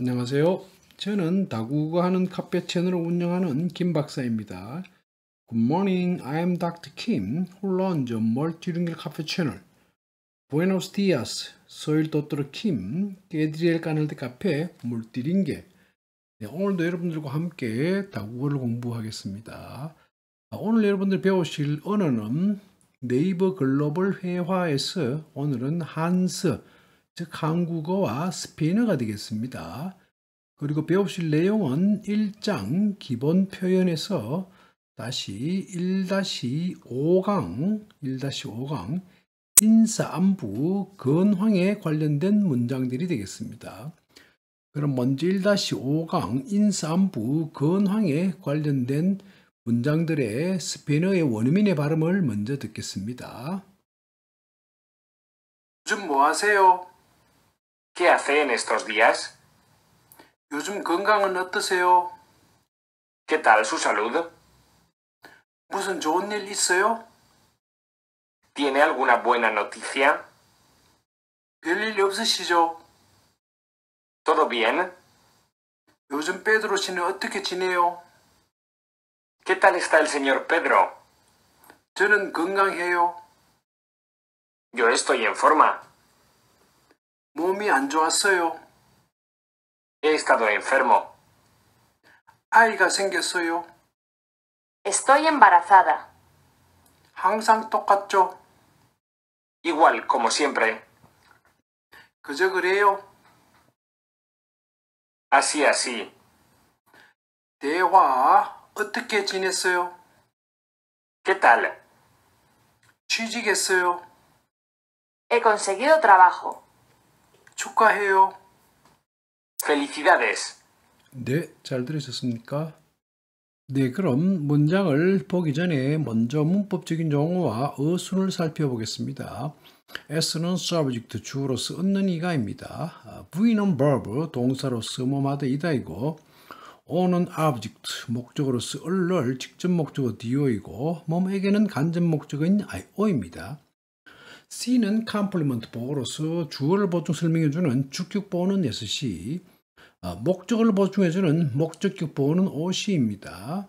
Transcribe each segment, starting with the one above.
안녕하세요. 저는 다국어 하는 카페 채널을 운영하는 김 박사입니다. Good morning. I am Dr. Kim who runs a multilingual cafe channel. Buenos días. Soy el doctor Kim. Quedriel canal de café multilingue. 네, 오늘도 여러분들과 함께 다국어를 공부하겠습니다. 오늘 여러분들 배우실 언어는 네이버 글로벌 회화에서 오늘은 한스 즉 한국어와 스페인어가 되겠습니다. 그리고 배우실 내용은 1장 기본 표현에서 다시 1-5강, 1-5강 인사 안부 건황에 관련된 문장들이 되겠습니다. 그럼 먼저 1-5강 인사 안부 건황에 관련된 문장들의 스페인어의 원어민의 발음을 먼저 듣겠습니다. 요즘 뭐 하세요? ¿Qué hace en estos días? E ¿Qué tal su salud? Pues ¿Tiene alguna buena noticia? Pues, ¿Todo bien? ¿Qué tal está el señor Pedro? Yo estoy en forma. 몸이 안 He estado enfermo. 아이가 생겼어요. Estoy embarazada. 항상 똑같죠. Igual como siempre. yo creo. Así así. 대화 어떻게 지냈어요? ¿Qué tal? 취직했어요. He conseguido trabajo. 축하해요. Felicidades. 네, 잘 들으셨습니까? 네, 그럼 문장을 보기 전에 먼저 문법적인 용어와 어순을 살펴보겠습니다. S는 subject, 주로서 얻는 이가입니다. 아, V는 verb, 동사로서 뭐마다 이다이고 O는 object, 목적으로서 을를 직접 목적어 DO이고 몸에게는 간접 목적인 IO입니다. C는 컴플리먼트 보어로서 주어를 보충 설명해주는 주격 보어는 SC, 어, 목적을 보충해주는 목적격 보어는 OC입니다.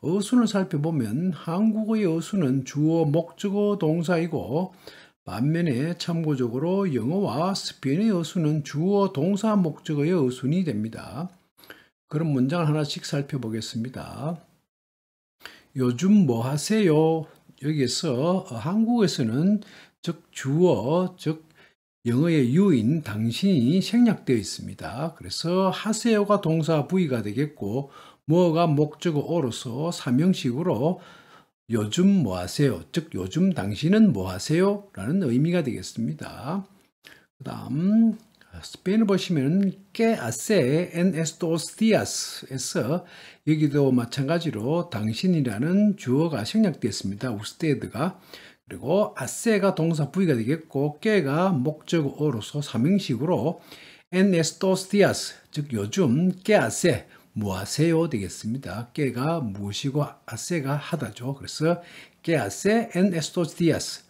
어순을 살펴보면 한국어의 어순은 주어, 목적어, 동사이고 반면에 참고적으로 영어와 스페인의 어순은 주어, 동사, 목적어의 어순이 됩니다. 그런 문장을 하나씩 살펴보겠습니다. 요즘 뭐 하세요? 여기에서 어, 한국에서는 즉 주어, 즉 영어의 유인 당신이 생략되어 있습니다. 그래서 하세요가 동사 부위가 되겠고 뭐가 목적어로서 사명식으로 요즘 뭐 하세요? 즉 요즘 당신은 뭐 하세요? 라는 의미가 되겠습니다. 그 다음 스페인을 보시면 q 아세 en estos días 에서 여기도 마찬가지로 당신이라는 주어가 생략되었습니다. 우스테드가 그리고 아세가 동사 부위가 되겠고 깨가 목적어로서 삼형식으로 엔에스 s 스 o 아스즉 요즘 깨 아세 뭐하세요 되겠습니다. 깨가 무엇이고 아세가 하다죠. 그래서 깨 아세 엔에스 s 스 o 아스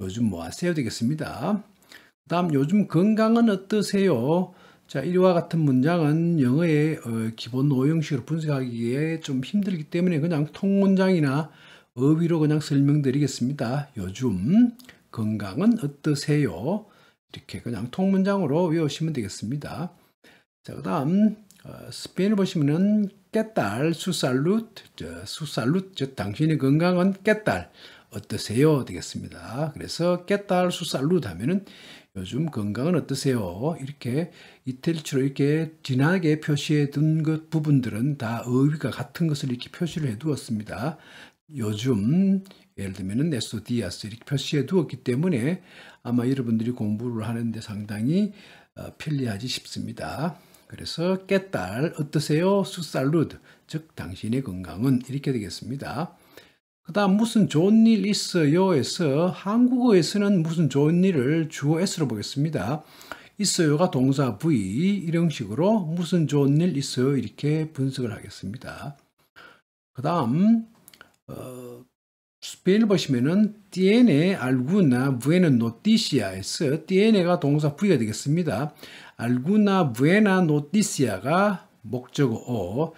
요즘 뭐하세요 되겠습니다. 다음 요즘 건강은 어떠세요? 자 이와 같은 문장은 영어의 어, 기본 오형식으로 분석하기에 좀 힘들기 때문에 그냥 통문장이나 어휘로 그냥 설명드리겠습니다. 요즘 건강은 어떠세요? 이렇게 그냥 통문장으로 외우시면 되겠습니다. 자, 그 다음 어, 스페인을 보시면은 깨달 수살룻 수살룻 즉 당신의 건강은 깨달 어떠세요 되겠습니다. 그래서 깨달 수살룻 하면은 요즘 건강은 어떠세요? 이렇게 이태리치로 이렇게 진하게 표시해 둔것 부분들은 다 의미가 같은 것을 이렇게 표시를 해 두었습니다. 요즘 예를 들면은 에소디아스 이렇게 표시해 두었기 때문에 아마 여러분들이 공부를 하는데 상당히 어, 편리하지 싶습니다. 그래서 깨달 어떠세요? 수살루드 즉 당신의 건강은 이렇게 되겠습니다. 그 다음 무슨 좋은 일 있어요? 에서 한국어에서는 무슨 좋은 일을 주어 S로 보겠습니다. 있어요가 동사 V 이런 식으로 무슨 좋은 일 있어요? 이렇게 분석을 하겠습니다. 그 다음 스페인 을 보시면은 tiene alguna buena noticia es tiene가 동사 부위가 되겠습니다. alguna buena noticia가 목적어 어,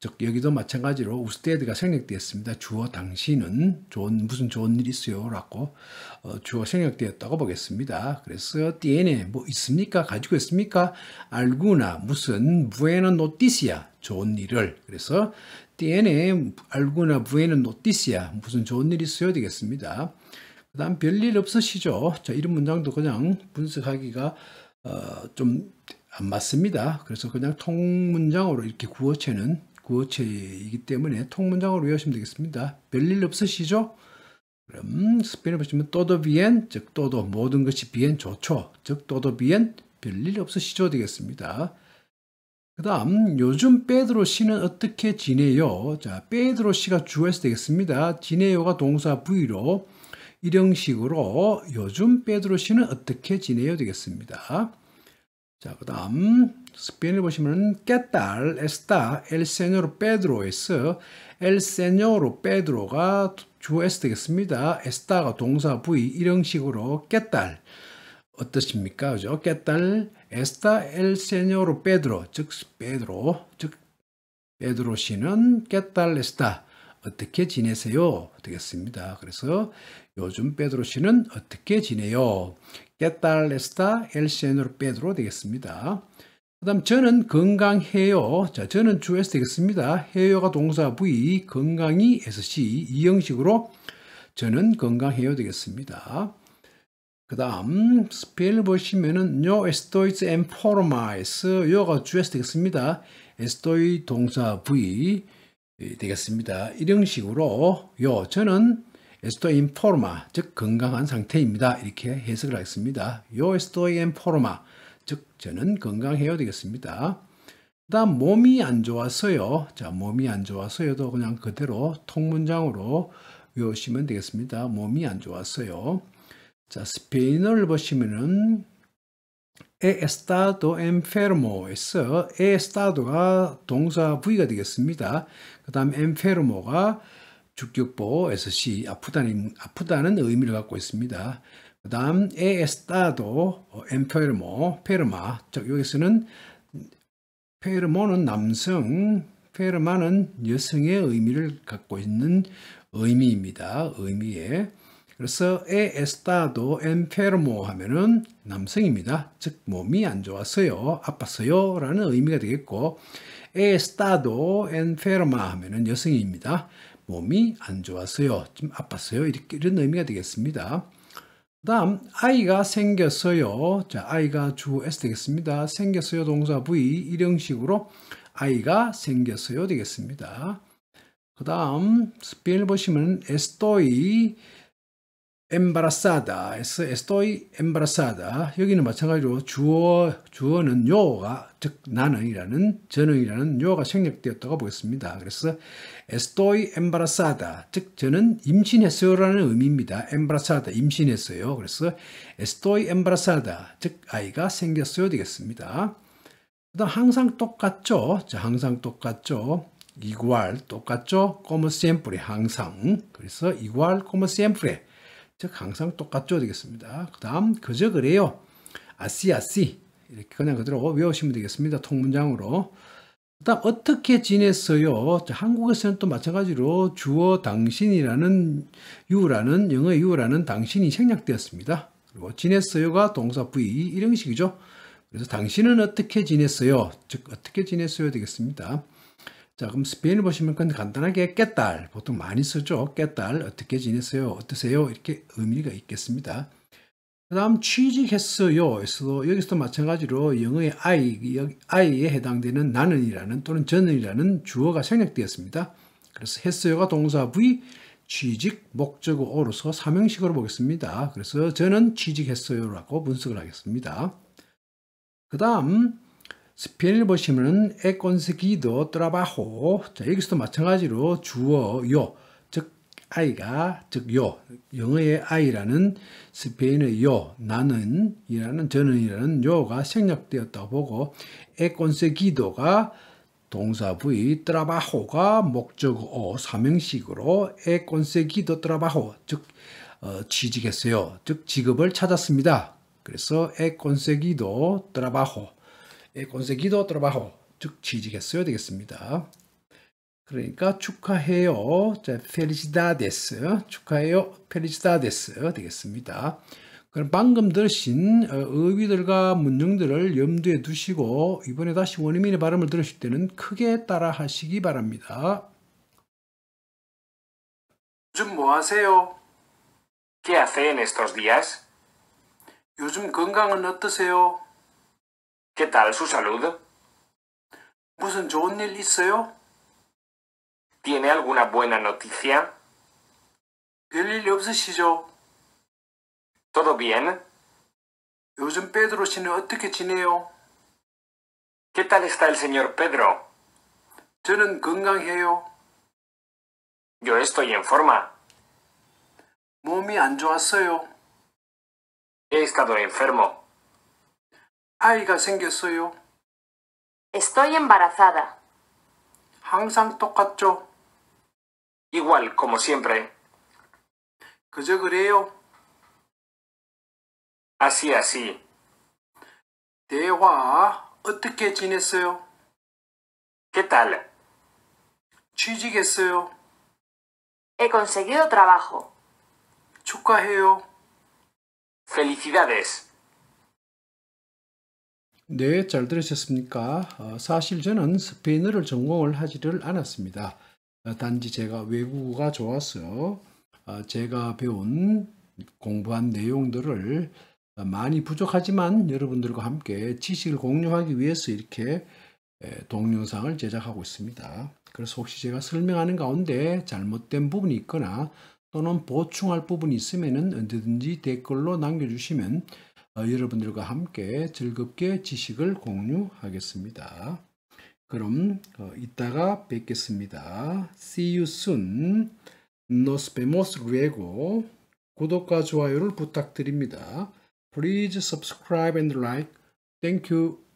즉 여기도 마찬가지로 우스테드가 생략되었습니다. 주어 당신은 좋은 무슨 좋은 일 있어요? 라고 어, 주어 생략되었다고 보겠습니다. 그래서 tiene 뭐 있습니까? 가지고 있습니까? alguna 무슨 buena noticia 좋은 일을 그래서 d n a 알고나 n 에는 u e n a o t i c i a 무슨 좋은 일이 있어야 되겠습니다. 그 다음 별일 없으시죠? 자, 이런 문장도 그냥 분석하기가 어, 좀안 맞습니다. 그래서 그냥 통문장으로 이렇게 구어체는 구어체이기 때문에 통문장으로 외우시면 되겠습니다. 별일 없으시죠? 그럼 스페인어 보시면 또도 비엔 즉 또도 모든 것이 비엔 좋죠. 즉 또도 비엔 별일 없으시죠 되겠습니다. 그 다음 요즘 페드로 씨는 어떻게 지내요? 자 페드로 씨가 주어에서 되겠습니다. 지내요가 동사 부위로 일형식으로 요즘 페드로 씨는 어떻게 지내요 되겠습니다. 자, 그 다음 스페인을 보시면 깨딸 에스타 엘 세뇨로 페드로에서 엘 세뇨로 페드로가 주어 에스 되겠습니다. 에스타가 동사 부위 일형식으로 깨딸 어떠십니까? 그죠? 깨딸 에스타 엘 세뇨로 페드로 즉 페드로 즉 페드로 씨는 깨달 에스타 어떻게 지내세요? 되겠습니다. 그래서 요즘 페드로 씨는 어떻게 지내요? 깨달 에스타 엘 세뇨로 페드로 되겠습니다. 그 다음 저는 건강해요. 자, 저는 주에서 되겠습니다. 해요가 동사 부위 건강이 에서 시 이형식으로 저는 건강해요 되겠습니다. 그 다음 스펠 보시면은 요에스 t 이 y e 포르마 r 스 요가 주어서 되겠습니다. 에스 t 이 동사 v 예, 되겠습니다. 이런 식으로 요 저는 에스 t 이 y 포르마 즉 건강한 상태입니다. 이렇게 해석을 하겠습니다. 요에스 t 이 y 포르마 즉 저는 건강해요 되겠습니다. 그다음 몸이 안 좋아서요. 자 몸이 안 좋아서요도 그냥 그대로 통문장으로 외우시면 되겠습니다. 몸이 안 좋아서요. 자, 스페인어를 보시면은 에 estado enfermo에서 에 estado가 동사 부위가 되겠습니다. 그 다음 enfermo가 주격보 SC 아프다는, 아프다는 의미를 갖고 있습니다. 그 다음 에 estado enfermo, 페르마 즉 여기서는 페르모는 남성, 페르마는 여성의 의미를 갖고 있는 의미입니다. 의미에 그래서 에 estado enfermo 하면은 남성입니다. 즉 몸이 안 좋았어요. 아팠어요. 라는 의미가 되겠고 에 estado enferma 하면은 여성입니다. 몸이 안 좋았어요. 좀 아팠어요. 이렇게 이런 의미가 되겠습니다. 그 다음 아이가 생겼어요. 자, 아이가 주 s 되겠습니다. 생겼어요 동사 v 이런 식으로 아이가 생겼어요 되겠습니다. 그 다음 스펠 보시면 에스토이 embarazada, estoy embarazada. 여기는 마찬가지로 주어, 주어는 요가, 즉 나는이라는, 저는이라는 요가 생략되었다고 보겠습니다. 그래서 estoy embarazada, 즉 저는 임신했어요라는 의미입니다. embarazada, 임신했어요. 그래서 estoy embarazada, 즉 아이가 생겼어요 되겠습니다. 그다음 항상 똑같죠. 자, 항상 똑같죠. igual 똑같죠. como siempre 항상. 그래서 igual como siempre. 즉 항상 똑같죠 되겠습니다. 그 다음 그저 그래요. 아씨 아씨 이렇게 그냥 그대로 외우시면 되겠습니다. 통문장으로. 그다음 어떻게 지냈어요? 한국에서는 또 마찬가지로 주어 당신이라는 유라는 영어의 유라는 당신이 생략되었습니다. 그리고 지냈어요가 동사 부위 이런 식이죠. 그래서 당신은 어떻게 지냈어요? 즉 어떻게 지냈어요 되겠습니다. 자, 그럼 스페인을 보시면 근데 간단하게 깨달, 보통 많이 쓰죠. 깨달, 어떻게 지냈어요? 어떠세요? 이렇게 의미가 있겠습니다. 그 다음 취직했어요. 에서도 여기서도 마찬가지로 영어의 I, I에 해당되는 나는이라는 또는 저는이라는 주어가 생략되었습니다. 그래서 했어요가 동사 V, 취직, 목적어로서 삼형식으로 보겠습니다. 그래서 저는 취직했어요라고 분석을 하겠습니다. 그 다음 스펠 페인 보시면은 e c o n s e g u i 자, 여기서도 마찬가지로 주어요. 즉, 아이가, 즉, 요. 영어의 아이라는 스페인의 요, 나는, 이라는, 저는 이라는 요가 생략되었다고 보고, e c o 기도가 동사부의 t 라 a 호가 목적어 사명식으로 e c o 기도 e 라 u 호 즉, 어, 취직했어요. 즉, 직업을 찾았습니다. 그래서 e c o 기도 e 라 u 호 conseguido 예, trabajo. 즉, 취직에 써야 되겠습니다. 그러니까 축하해요. 자, felicidades. 축하해요. felicidades. 되겠습니다. 그럼 방금 들으신 어, 의휘들과 문장들을 염두에 두시고 이번에 다시 원어민의 발음을 들으실 때는 크게 따라 하시기 바랍니다. 요즘 뭐 하세요? ¿Qué hacen estos días? 요즘 건강은 어떠세요? ¿Qué tal su salud? Pues ¿Tiene alguna buena noticia? ¿Todo bien? ¿Qué tal está el señor Pedro? Yo estoy en forma. He estado enfermo. 아이가 생겼어요. Estoy embarazada. 항상 똑같죠. Igual, como siempre. 그저 그래요. Así, así. 대화 어떻게 지냈어요? ¿Qué tal? 취직했어요. He conseguido trabajo. 축하해요. Felicidades. 네, 잘 들으셨습니까? 어, 사실 저는 스페인어를 전공을 하지를 않았습니다. 어, 단지 제가 외국어가 좋아서 어, 제가 배운 공부한 내용들을 많이 부족하지만 여러분들과 함께 지식을 공유하기 위해서 이렇게 동영상을 제작하고 있습니다. 그래서 혹시 제가 설명하는 가운데 잘못된 부분이 있거나 또는 보충할 부분이 있으면 언제든지 댓글로 남겨주시면 여러분들과 함께 즐겁게 지식을 공유하겠습니다. 그럼 이따가 뵙겠습니다. See you soon. Nos vemos luego. 구독과 좋아요를 부탁드립니다. Please subscribe and like. Thank you.